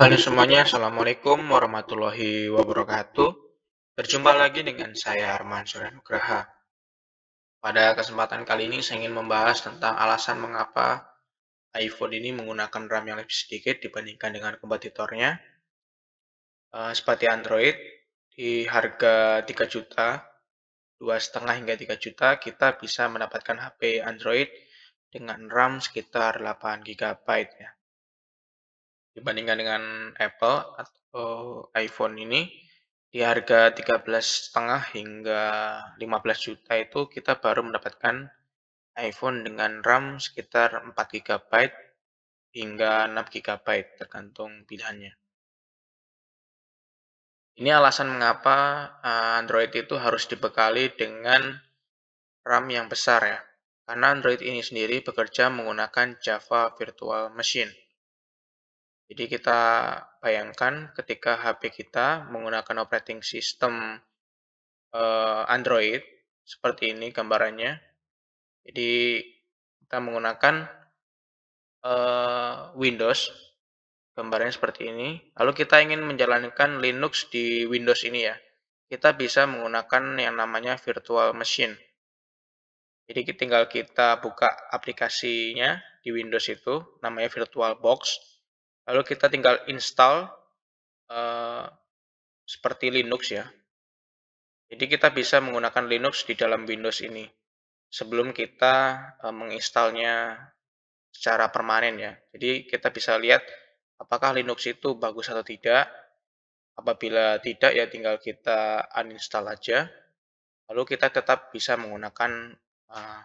Halo semuanya, Assalamualaikum warahmatullahi wabarakatuh. Berjumpa lagi dengan saya Arman Suryanugraha. Pada kesempatan kali ini saya ingin membahas tentang alasan mengapa iPhone ini menggunakan RAM yang lebih sedikit dibandingkan dengan kompetitornya. Eh, seperti Android, di harga 3 juta, 2,5 hingga 3 juta, kita bisa mendapatkan HP Android dengan RAM sekitar 8 GB ya dibandingkan dengan Apple atau iPhone ini di harga 13,5 hingga 15 juta itu kita baru mendapatkan iPhone dengan RAM sekitar 4 GB hingga 6 GB tergantung pilihannya. Ini alasan mengapa eh, Android itu harus dibekali dengan RAM yang besar ya. Karena Android ini sendiri bekerja menggunakan Java Virtual Machine jadi kita bayangkan ketika HP kita menggunakan operating system uh, Android seperti ini gambarannya. Jadi kita menggunakan uh, Windows gambarnya seperti ini. Lalu kita ingin menjalankan Linux di Windows ini ya. Kita bisa menggunakan yang namanya virtual machine. Jadi tinggal kita buka aplikasinya di Windows itu, namanya VirtualBox. Lalu kita tinggal install uh, seperti Linux ya. Jadi kita bisa menggunakan Linux di dalam Windows ini sebelum kita uh, menginstalnya secara permanen ya. Jadi kita bisa lihat apakah Linux itu bagus atau tidak. Apabila tidak ya tinggal kita uninstall aja. Lalu kita tetap bisa menggunakan uh,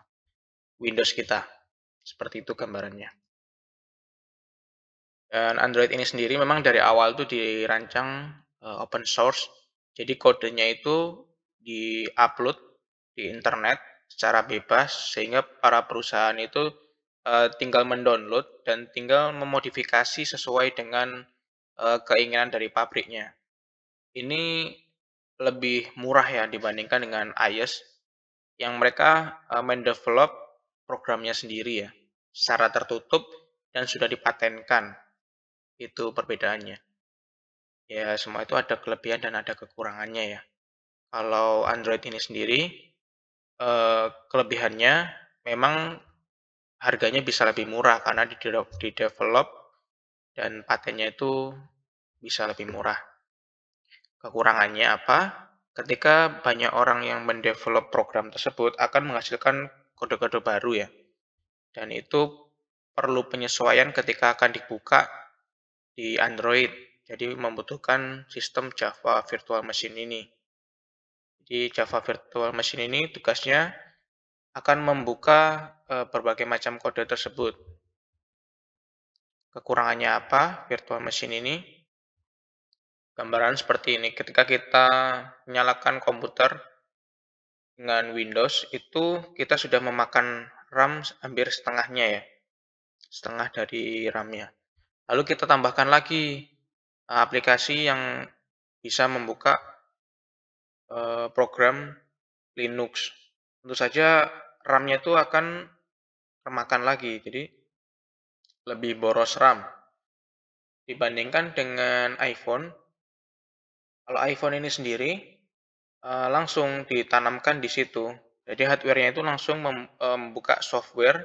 Windows kita. Seperti itu gambarannya. Dan Android ini sendiri memang dari awal itu dirancang uh, open source. Jadi kodenya itu di-upload di internet secara bebas sehingga para perusahaan itu uh, tinggal mendownload dan tinggal memodifikasi sesuai dengan uh, keinginan dari pabriknya. Ini lebih murah ya dibandingkan dengan iOS yang mereka uh, mendevelop programnya sendiri ya secara tertutup dan sudah dipatenkan itu perbedaannya. Ya, semua itu ada kelebihan dan ada kekurangannya ya. Kalau Android ini sendiri, eh, kelebihannya memang harganya bisa lebih murah karena di develop dan patennya itu bisa lebih murah. Kekurangannya apa? Ketika banyak orang yang mendevelop program tersebut akan menghasilkan kode-kode baru ya. Dan itu perlu penyesuaian ketika akan dibuka di Android. Jadi membutuhkan sistem Java Virtual Machine ini. di Java Virtual Machine ini tugasnya akan membuka eh, berbagai macam kode tersebut. Kekurangannya apa virtual machine ini? Gambaran seperti ini. Ketika kita menyalakan komputer dengan Windows, itu kita sudah memakan RAM hampir setengahnya ya. Setengah dari RAM-nya. Lalu kita tambahkan lagi eh, aplikasi yang bisa membuka eh, program Linux. Tentu saja RAM-nya itu akan termakan lagi, jadi lebih boros RAM dibandingkan dengan iPhone. Kalau iPhone ini sendiri eh, langsung ditanamkan di situ, jadi hardware-nya itu langsung membuka software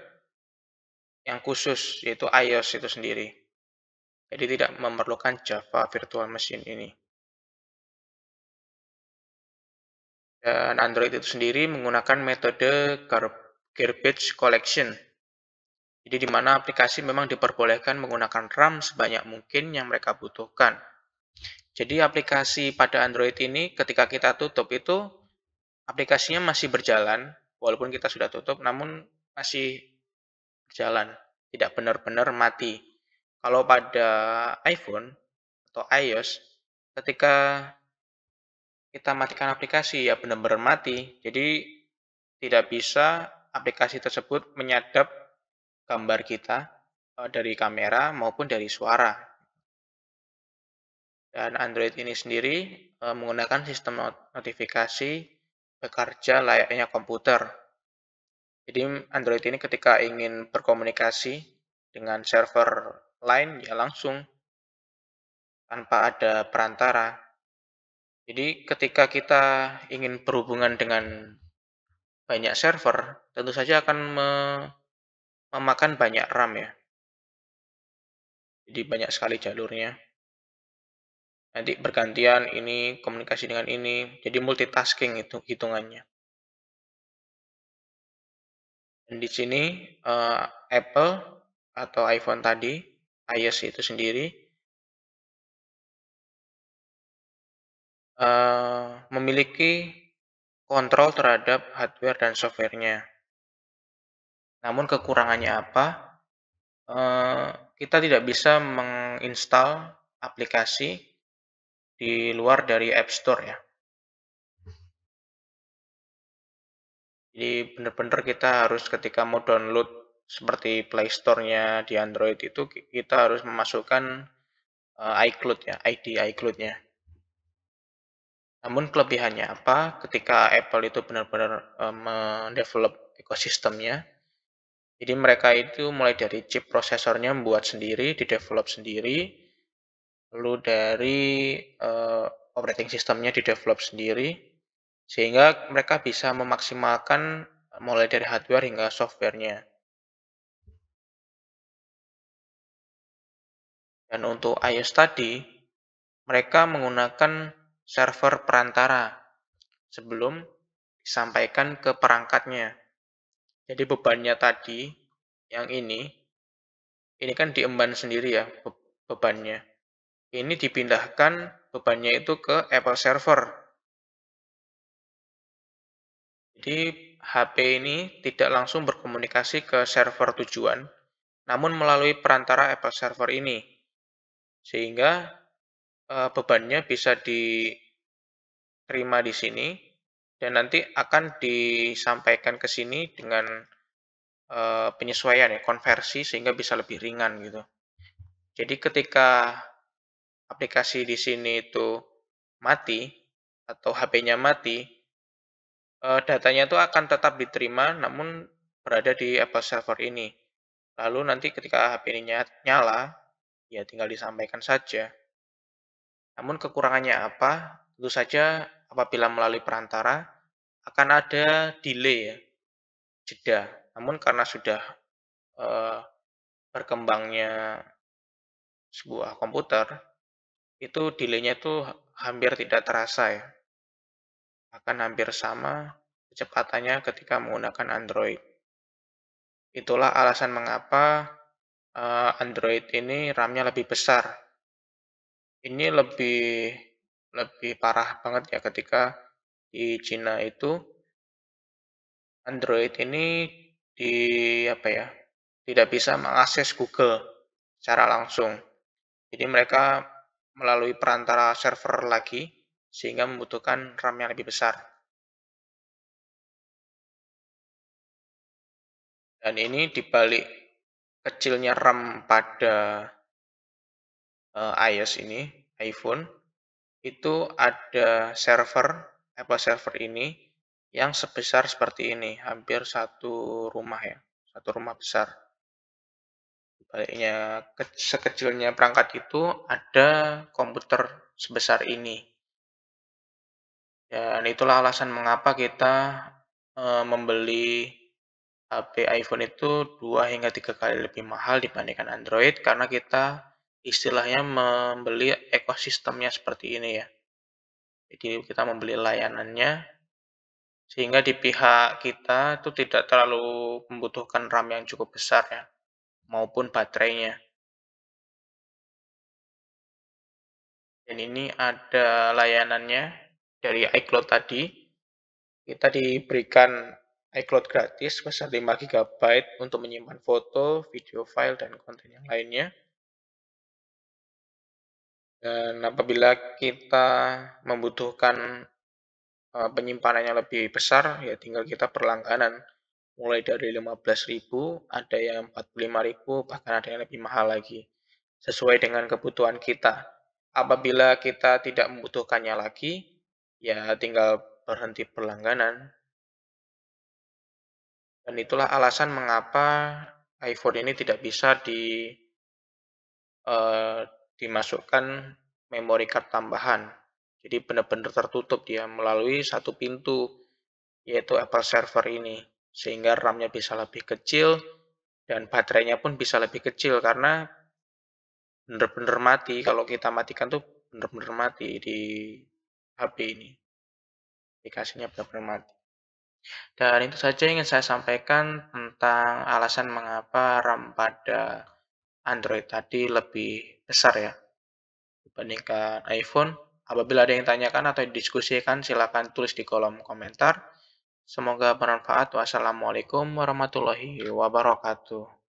yang khusus yaitu iOS itu sendiri. Jadi tidak memerlukan Java Virtual Machine ini. Dan Android itu sendiri menggunakan metode garbage collection. Jadi di mana aplikasi memang diperbolehkan menggunakan RAM sebanyak mungkin yang mereka butuhkan. Jadi aplikasi pada Android ini ketika kita tutup itu aplikasinya masih berjalan walaupun kita sudah tutup namun masih berjalan, tidak benar-benar mati kalau pada iPhone atau iOS ketika kita matikan aplikasi ya benar-benar mati. Jadi tidak bisa aplikasi tersebut menyadap gambar kita eh, dari kamera maupun dari suara. Dan Android ini sendiri eh, menggunakan sistem notifikasi bekerja layaknya komputer. Jadi Android ini ketika ingin berkomunikasi dengan server lain ya langsung tanpa ada perantara. Jadi ketika kita ingin berhubungan dengan banyak server, tentu saja akan memakan banyak RAM ya. Jadi banyak sekali jalurnya. Nanti bergantian ini komunikasi dengan ini, jadi multitasking itu hitungannya. Dan di sini eh, Apple atau iPhone tadi IS itu sendiri uh, memiliki kontrol terhadap hardware dan softwarenya. Namun kekurangannya apa? Uh, kita tidak bisa menginstal aplikasi di luar dari App Store ya. Jadi benar-benar kita harus ketika mau download seperti Play Store-nya di Android itu kita harus memasukkan uh, iCloud ya, ID iCloud-nya. Namun kelebihannya apa? Ketika Apple itu benar-benar uh, mendevelop ekosistemnya, jadi mereka itu mulai dari chip prosesornya membuat sendiri, didevelop sendiri, lalu dari uh, operating sistemnya didevelop sendiri, sehingga mereka bisa memaksimalkan mulai dari hardware hingga softwarenya. Dan untuk iOS tadi, mereka menggunakan server perantara sebelum disampaikan ke perangkatnya. Jadi bebannya tadi, yang ini, ini kan diemban sendiri ya be bebannya. Ini dipindahkan bebannya itu ke Apple Server. Jadi HP ini tidak langsung berkomunikasi ke server tujuan, namun melalui perantara Apple Server ini sehingga eh, bebannya bisa diterima di sini dan nanti akan disampaikan ke sini dengan eh, penyesuaian ya konversi sehingga bisa lebih ringan gitu. Jadi ketika aplikasi di sini itu mati atau HP-nya mati, eh, datanya itu akan tetap diterima namun berada di Apple Server ini. Lalu nanti ketika HP ini nyala, ya tinggal disampaikan saja. Namun kekurangannya apa? Tentu saja apabila melalui perantara akan ada delay ya, jeda. Namun karena sudah eh, berkembangnya sebuah komputer, itu delaynya itu hampir tidak terasa ya. Akan hampir sama kecepatannya ketika menggunakan Android. Itulah alasan mengapa Eh, Android ini RAM-nya lebih besar. Ini lebih lebih parah banget ya ketika di Cina itu Android ini di apa ya tidak bisa mengakses Google secara langsung. Jadi mereka melalui perantara server lagi sehingga membutuhkan RAM yang lebih besar. Dan ini dibalik kecilnya RAM pada uh, iOS ini, iPhone, itu ada server, Apple server ini, yang sebesar seperti ini, hampir satu rumah ya, satu rumah besar. Baliknya ke, sekecilnya perangkat itu ada komputer sebesar ini. Dan itulah alasan mengapa kita e, membeli HP iPhone itu 2 hingga 3 kali lebih mahal dibandingkan Android karena kita istilahnya membeli ekosistemnya seperti ini ya. Jadi kita membeli layanannya sehingga di pihak kita itu tidak terlalu membutuhkan RAM yang cukup besar ya maupun baterainya. Dan ini ada layanannya dari iCloud tadi. Kita diberikan iCloud gratis sebesar 5 GB untuk menyimpan foto, video file, dan konten yang lainnya. Dan apabila kita membutuhkan eh, penyimpanan yang lebih besar, ya tinggal kita perlangganan. Mulai dari 15.000, ada yang 45.000, bahkan ada yang lebih mahal lagi. Sesuai dengan kebutuhan kita. Apabila kita tidak membutuhkannya lagi, ya tinggal berhenti perlangganan dan itulah alasan mengapa iPhone ini tidak bisa di uh, dimasukkan memori card tambahan. Jadi benar-benar tertutup dia melalui satu pintu yaitu Apple Server ini sehingga RAM-nya bisa lebih kecil dan baterainya pun bisa lebih kecil karena benar-benar mati kalau kita matikan tuh benar-benar mati di HP ini aplikasinya benar-benar mati dan itu saja yang ingin saya sampaikan tentang alasan mengapa RAM pada Android tadi lebih besar ya dibandingkan iPhone. Apabila ada yang tanyakan atau didiskusikan, silakan tulis di kolom komentar. Semoga bermanfaat. Wassalamualaikum warahmatullahi wabarakatuh.